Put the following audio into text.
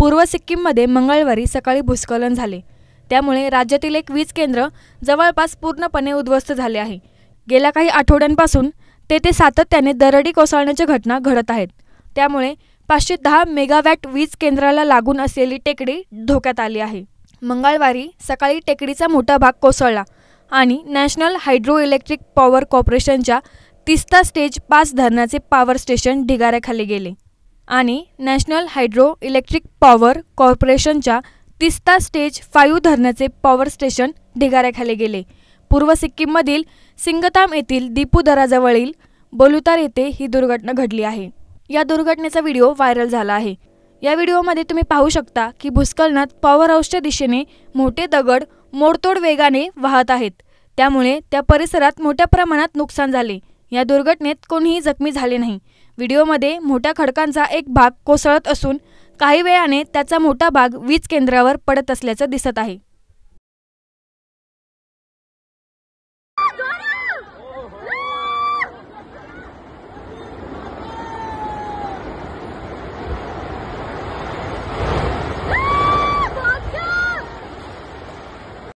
पूर्व सिक्कीममध्ये मंगळवारी सकाळी भूस्खलन झाले त्यामुळे राज्यातील एक वीज केंद्र जवळपास पूर्णपणे उद्ध्वस्त झाले आहे गेल्या काही आठवड्यांपासून तेथे सातत्याने दरडी कोसळण्याच्या घटना घडत आहेत त्यामुळे पाचशे दहा मेगावॅट वीज केंद्राला लागून असलेली टेकडी धोक्यात आली आहे मंगळवारी सकाळी टेकडीचा मोठा भाग कोसळला आणि नॅशनल हायड्रो इलेक्ट्रिक पॉवर कॉर्पोरेशनच्या तिस्ता स्टेज पाच धरणाचे पॉवर स्टेशन ढिगाऱ्याखाली गेले आणि नॅशनल हायड्रो इलेक्ट्रिक पॉवर कॉर्पोरेशनच्या तिस्ता स्टेज फायू धरणाचे पॉवर स्टेशन ढिगाऱ्याखाली गेले पूर्व सिक्कीममधील सिंगताम येथील दराजवळील बलुतार येथे ही दुर्घटना घडली आहे या दुर्घटनेचा व्हिडिओ व्हायरल झाला आहे या व्हिडिओमध्ये तुम्ही पाहू शकता की भूस्खलनात पॉवर हाऊसच्या दिशेने मोठे दगड मोडतोड वेगाने वाहत आहेत त्यामुळे त्या परिसरात मोठ्या प्रमाणात नुकसान झाले या दुर्घटनेत कोणीही जखमी झाले नाही व्हिडिओमध्ये मोठ्या खडकांचा एक भाग कोसळत असून काही वेळाने त्याचा मोठा भाग वीज केंद्रावर पडत असल्याचं दिसत आहे